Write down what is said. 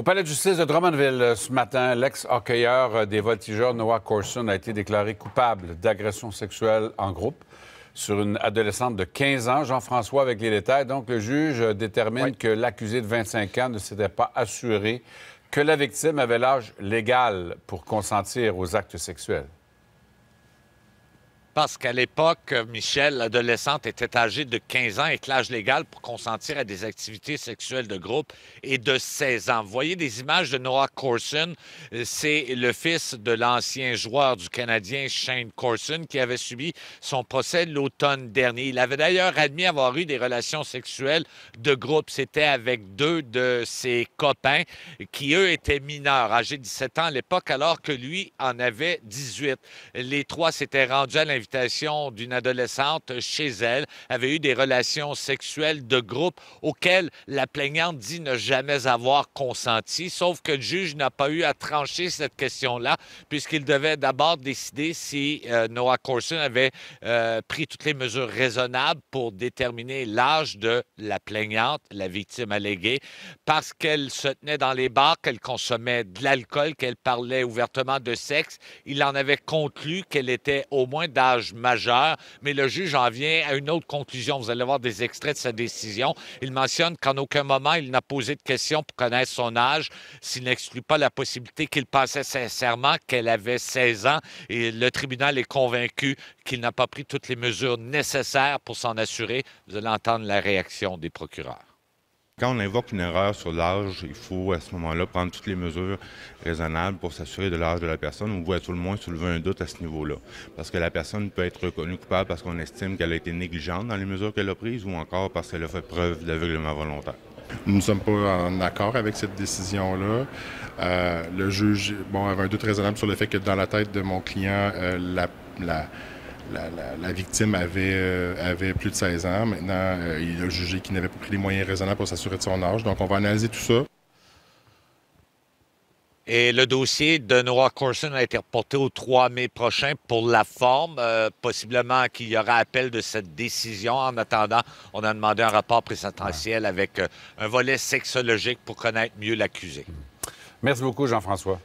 Au palais de justice de Drummondville euh, ce matin, lex accueilleur euh, des voltigeurs Noah Corson a été déclaré coupable d'agression sexuelle en groupe sur une adolescente de 15 ans. Jean-François avec les détails. Donc, le juge euh, détermine que l'accusé de 25 ans ne s'était pas assuré que la victime avait l'âge légal pour consentir aux actes sexuels. Parce qu'à l'époque, Michel, l'adolescente, était âgée de 15 ans et que l'âge légal pour consentir à des activités sexuelles de groupe est de 16 ans. Vous voyez des images de Noah Corson. Euh, c'est le fils de l'ancien joueur du Canadien Shane Corson qui avait subi son procès l'automne dernier. Il avait d'ailleurs admis avoir eu des relations sexuelles de groupe. C'était avec deux de ses copains qui, eux, étaient mineurs, âgés de 17 ans à l'époque, alors que lui en avait 18. Les trois s'étaient rendus à d'une adolescente chez elle, avait eu des relations sexuelles de groupe auxquelles la plaignante dit ne jamais avoir consenti, sauf que le juge n'a pas eu à trancher cette question-là, puisqu'il devait d'abord décider si euh, Noah Corson avait euh, pris toutes les mesures raisonnables pour déterminer l'âge de la plaignante, la victime alléguée, parce qu'elle se tenait dans les bars, qu'elle consommait de l'alcool, qu'elle parlait ouvertement de sexe. Il en avait conclu qu'elle était au moins d'âge majeur, mais le juge en vient à une autre conclusion. Vous allez voir des extraits de sa décision. Il mentionne qu'en aucun moment il n'a posé de questions pour connaître son âge, s'il n'exclut pas la possibilité qu'il pensait sincèrement qu'elle avait 16 ans et le tribunal est convaincu qu'il n'a pas pris toutes les mesures nécessaires pour s'en assurer. Vous allez entendre la réaction des procureurs. Quand on invoque une erreur sur l'âge, il faut à ce moment-là prendre toutes les mesures raisonnables pour s'assurer de l'âge de la personne ou à tout le moins soulever un doute à ce niveau-là. Parce que la personne peut être reconnue coupable parce qu'on estime qu'elle a été négligente dans les mesures qu'elle a prises ou encore parce qu'elle a fait preuve d'aveuglement volontaire. Nous ne sommes pas en accord avec cette décision-là. Euh, le juge bon, avait un doute raisonnable sur le fait que dans la tête de mon client, euh, la, la la, victime avait, euh, avait plus de 16 ans. Maintenant, euh, il a jugé qu'il n'avait pas pris les moyens raisonnables pour s'assurer de son âge. Donc, on va analyser tout ça. Et le dossier de Noah Corson a été reporté au 3 mai prochain pour la forme. Euh, possiblement qu'il y aura appel de cette décision. En attendant, on a demandé un rapport présententiel avec un volet sexologique pour connaître mieux l'accusé. Merci beaucoup, Jean-François.